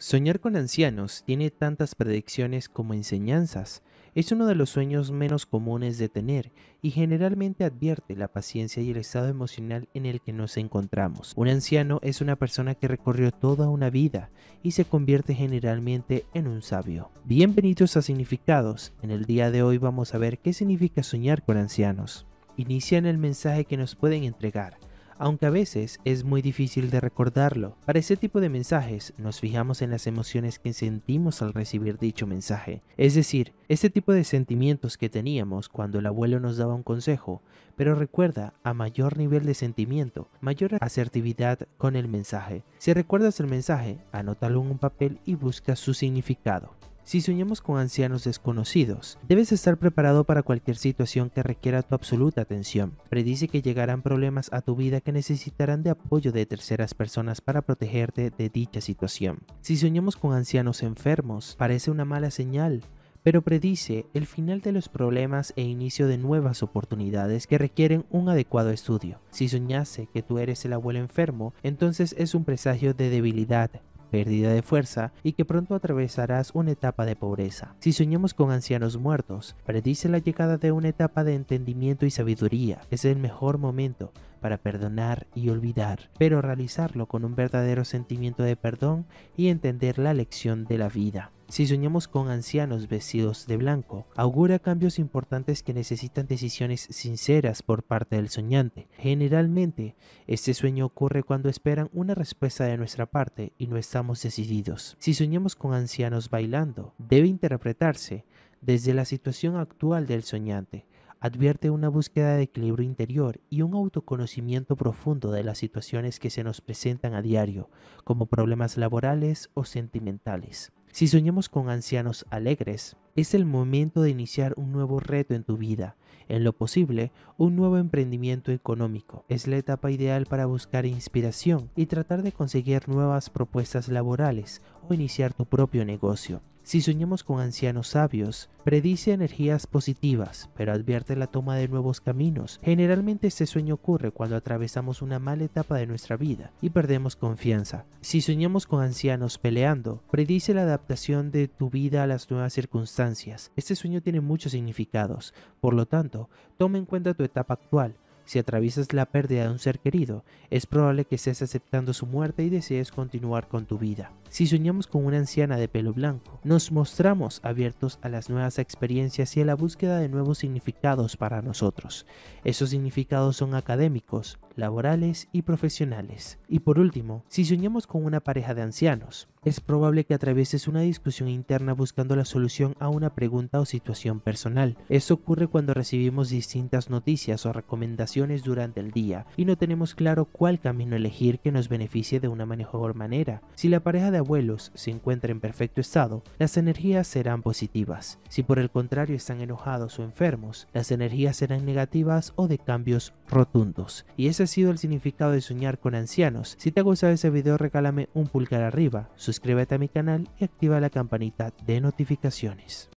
Soñar con ancianos tiene tantas predicciones como enseñanzas. Es uno de los sueños menos comunes de tener y generalmente advierte la paciencia y el estado emocional en el que nos encontramos. Un anciano es una persona que recorrió toda una vida y se convierte generalmente en un sabio. Bienvenidos a Significados. En el día de hoy vamos a ver qué significa soñar con ancianos. Inician el mensaje que nos pueden entregar aunque a veces es muy difícil de recordarlo. Para ese tipo de mensajes nos fijamos en las emociones que sentimos al recibir dicho mensaje, es decir, ese tipo de sentimientos que teníamos cuando el abuelo nos daba un consejo, pero recuerda, a mayor nivel de sentimiento, mayor asertividad con el mensaje. Si recuerdas el mensaje, anótalo en un papel y busca su significado si soñamos con ancianos desconocidos. Debes estar preparado para cualquier situación que requiera tu absoluta atención. Predice que llegarán problemas a tu vida que necesitarán de apoyo de terceras personas para protegerte de dicha situación. Si soñamos con ancianos enfermos, parece una mala señal, pero predice el final de los problemas e inicio de nuevas oportunidades que requieren un adecuado estudio. Si soñase que tú eres el abuelo enfermo, entonces es un presagio de debilidad pérdida de fuerza y que pronto atravesarás una etapa de pobreza. Si soñamos con ancianos muertos, predice la llegada de una etapa de entendimiento y sabiduría. Es el mejor momento para perdonar y olvidar, pero realizarlo con un verdadero sentimiento de perdón y entender la lección de la vida. Si soñamos con ancianos vestidos de blanco, augura cambios importantes que necesitan decisiones sinceras por parte del soñante. Generalmente, este sueño ocurre cuando esperan una respuesta de nuestra parte y no estamos decididos. Si soñamos con ancianos bailando, debe interpretarse desde la situación actual del soñante advierte una búsqueda de equilibrio interior y un autoconocimiento profundo de las situaciones que se nos presentan a diario, como problemas laborales o sentimentales. Si soñamos con ancianos alegres, es el momento de iniciar un nuevo reto en tu vida, en lo posible, un nuevo emprendimiento económico. Es la etapa ideal para buscar inspiración y tratar de conseguir nuevas propuestas laborales o iniciar tu propio negocio. Si soñamos con ancianos sabios, predice energías positivas, pero advierte la toma de nuevos caminos. Generalmente este sueño ocurre cuando atravesamos una mala etapa de nuestra vida y perdemos confianza. Si soñamos con ancianos peleando, predice la adaptación de tu vida a las nuevas circunstancias. Este sueño tiene muchos significados, por lo tanto, toma en cuenta tu etapa actual si atraviesas la pérdida de un ser querido, es probable que estés aceptando su muerte y desees continuar con tu vida. Si soñamos con una anciana de pelo blanco, nos mostramos abiertos a las nuevas experiencias y a la búsqueda de nuevos significados para nosotros. Esos significados son académicos, laborales y profesionales. Y por último, si soñamos con una pareja de ancianos, es probable que atravieses una discusión interna buscando la solución a una pregunta o situación personal. eso ocurre cuando recibimos distintas noticias o recomendaciones durante el día y no tenemos claro cuál camino elegir que nos beneficie de una mejor manera. Si la pareja de abuelos se encuentra en perfecto estado, las energías serán positivas. Si por el contrario están enojados o enfermos, las energías serán negativas o de cambios rotundos. Y ese sido el significado de soñar con ancianos. Si te ha gustado ese video regálame un pulgar arriba, suscríbete a mi canal y activa la campanita de notificaciones.